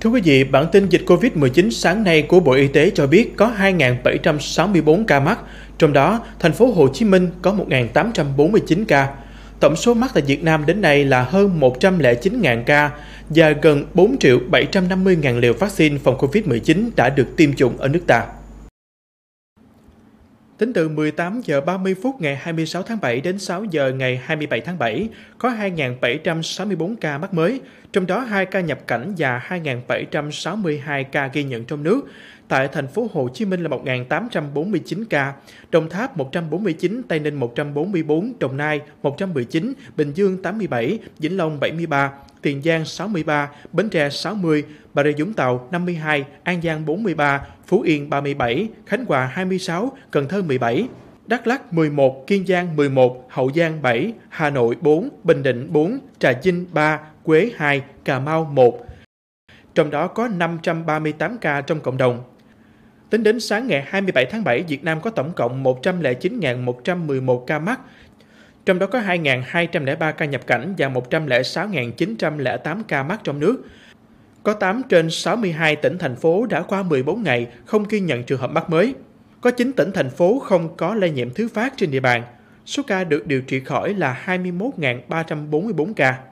Thưa quý vị, bản tin dịch COVID-19 sáng nay của Bộ Y tế cho biết có 2.764 ca mắc, trong đó thành phố Hồ Chí Minh có 1.849 ca. Tổng số mắc tại Việt Nam đến nay là hơn 109.000 ca và gần 4 triệu 750.000 liều vaccine phòng COVID-19 đã được tiêm chủng ở nước ta. Tính từ 18 giờ 30 phút ngày 26 tháng 7 đến 6 giờ ngày 27 tháng 7, có 2.764 ca mắc mới, trong đó 2 ca nhập cảnh và 2.762 ca ghi nhận trong nước. Tại thành phố Hồ Chí Minh là 1.849 ca, Đồng Tháp 149, Tây Ninh 144, Đồng Nai 119, Bình Dương 87, Vĩnh Long 73, Tiền Giang 63, Bến Tre 60, Bà Rịa Vũng Tàu 52, An Giang 43, Phú Yên 37, Khánh Hòa 26, Cần Thơ 17, Đắk Lắk 11, Kiên Giang 11, Hậu Giang 7, Hà Nội 4, Bình Định 4, Trà Vinh 3, Quế 2, Cà Mau 1. Trong đó có 538 ca trong cộng đồng. Tính đến sáng ngày 27 tháng 7, Việt Nam có tổng cộng 109.111 ca mắc, trong đó có 2.203 ca nhập cảnh và 106.908 ca mắc trong nước. Có 8 trên 62 tỉnh thành phố đã qua 14 ngày không ghi nhận trường hợp mắc mới. Có 9 tỉnh thành phố không có lây nhiễm thứ phát trên địa bàn. Số ca được điều trị khỏi là 21.344 ca.